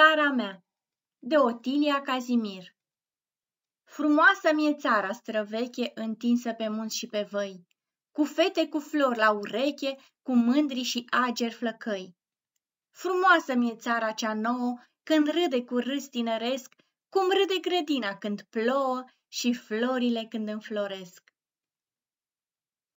Țara mea de Otilia Cazimir Frumoasă mie țara străveche întinsă pe munți și pe văi, cu fete cu flori la ureche, cu mândri și ageri flăcăi. Frumoasă mie țara cea nouă, când râde cu râs tineresc, cum râde grădina când plouă și florile când înfloresc.